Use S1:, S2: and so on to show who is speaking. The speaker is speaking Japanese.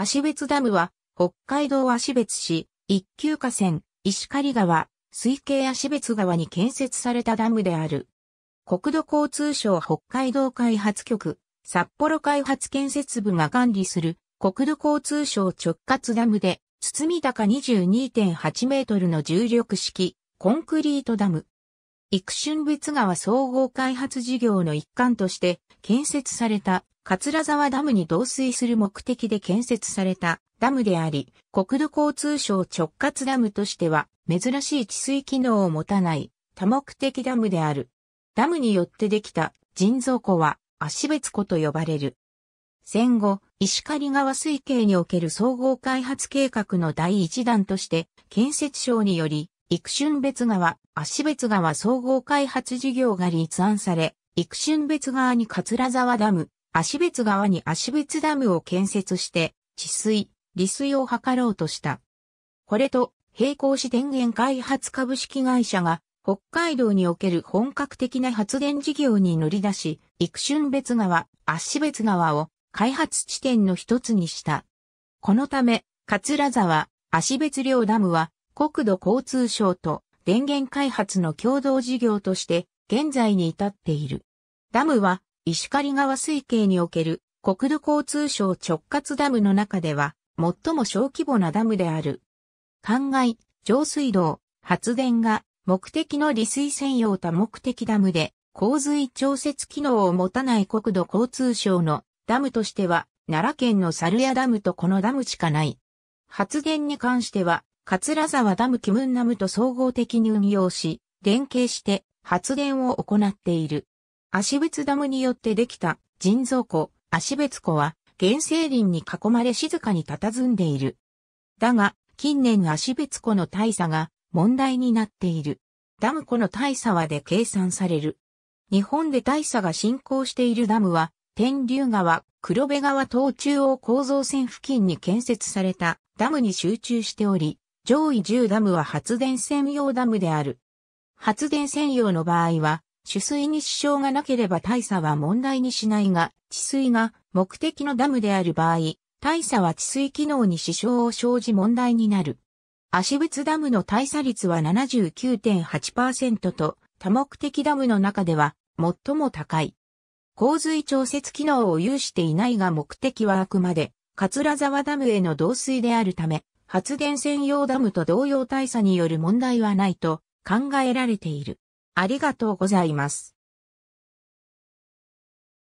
S1: 芦別ダムは、北海道芦別市、一級河川、石狩川、水系芦別川に建設されたダムである。国土交通省北海道開発局、札幌開発建設部が管理する国土交通省直轄ダムで、包み高22.8メートルの重力式コンクリートダム。育春別川総合開発事業の一環として建設された桂沢ダムに導水する目的で建設されたダムであり、国土交通省直轄ダムとしては珍しい治水機能を持たない多目的ダムである。ダムによってできた人造湖は足別湖と呼ばれる。戦後、石狩川水系における総合開発計画の第一弾として、建設省により、育春別川、足別川総合開発事業が立案され、育春別川に桂沢ダム、足別川に足別ダムを建設して、治水、利水を図ろうとした。これと、並行し電源開発株式会社が、北海道における本格的な発電事業に乗り出し、育春別川、足別川を開発地点の一つにした。このため、桂沢、足別両ダムは、国土交通省と電源開発の共同事業として現在に至っている。ダムは石狩川水系における国土交通省直轄ダムの中では最も小規模なダムである。灌漑、上水道、発電が目的の利水専用多目的ダムで洪水調節機能を持たない国土交通省のダムとしては奈良県の猿屋ダムとこのダムしかない。発電に関しては桂沢ダムキムンナムと総合的に運用し、連携して発電を行っている。足別ダムによってできた人造湖、足別湖は原生林に囲まれ静かに佇んでいる。だが、近年足別湖の大差が問題になっている。ダム湖の大差はで計算される。日本で大差が進行しているダムは、天竜川、黒部川等中央構造線付近に建設されたダムに集中しており、上位10ダムは発電専用ダムである。発電専用の場合は、取水に支障がなければ大差は問題にしないが、治水が目的のダムである場合、大差は治水機能に支障を生じ問題になる。足物ダムの大差率は79.8%と、多目的ダムの中では最も高い。洪水調節機能を有していないが目的はあくまで、桂沢ダムへの導水であるため、発電専用ダムと同様大差による問題はないと考えられている。ありがとうございます。